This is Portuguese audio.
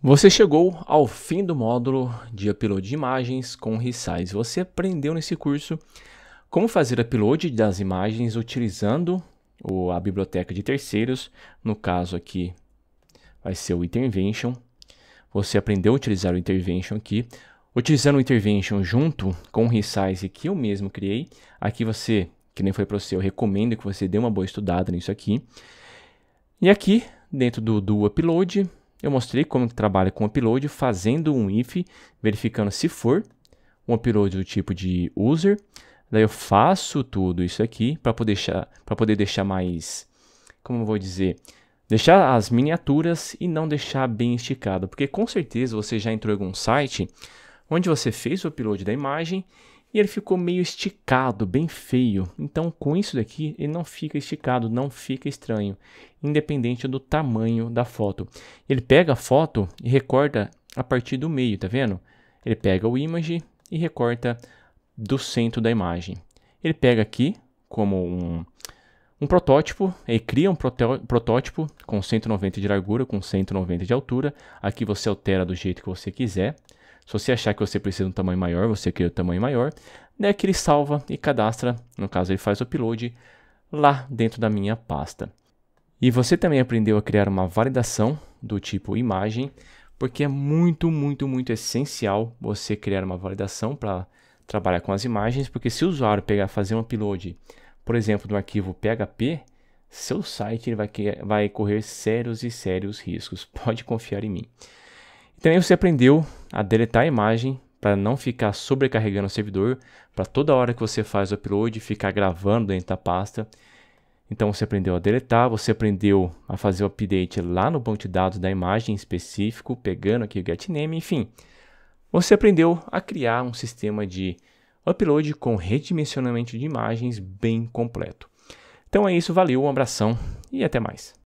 Você chegou ao fim do módulo de upload de imagens com resize. Você aprendeu nesse curso como fazer upload das imagens utilizando a biblioteca de terceiros. No caso aqui vai ser o Intervention. Você aprendeu a utilizar o Intervention aqui. Utilizando o Intervention junto com o resize que eu mesmo criei. Aqui você, que nem foi para você, eu recomendo que você dê uma boa estudada nisso aqui. E aqui, dentro do, do upload, eu mostrei como trabalha com upload fazendo um if, verificando se for um upload do tipo de user. Daí eu faço tudo isso aqui para poder deixar, para poder deixar mais, como eu vou dizer, deixar as miniaturas e não deixar bem esticado, porque com certeza você já entrou em algum site onde você fez o upload da imagem e ele ficou meio esticado, bem feio. Então, com isso daqui, ele não fica esticado, não fica estranho, independente do tamanho da foto. Ele pega a foto e recorta a partir do meio, tá vendo? Ele pega o image e recorta do centro da imagem. Ele pega aqui como um, um protótipo, ele cria um protótipo com 190 de largura, com 190 de altura. Aqui você altera do jeito que você quiser. Se você achar que você precisa de um tamanho maior, você cria o um tamanho maior. Daí né, que ele salva e cadastra, no caso ele faz o upload, lá dentro da minha pasta. E você também aprendeu a criar uma validação do tipo imagem, porque é muito, muito, muito essencial você criar uma validação para trabalhar com as imagens, porque se o usuário pegar fazer um upload, por exemplo, de um arquivo PHP, seu site vai, vai correr sérios e sérios riscos. Pode confiar em mim. E também você aprendeu a deletar a imagem para não ficar sobrecarregando o servidor, para toda hora que você faz o upload ficar gravando dentro da pasta. Então você aprendeu a deletar, você aprendeu a fazer o update lá no banco de dados da imagem específico, pegando aqui o getName, enfim. Você aprendeu a criar um sistema de upload com redimensionamento de imagens bem completo. Então é isso, valeu, um abração e até mais.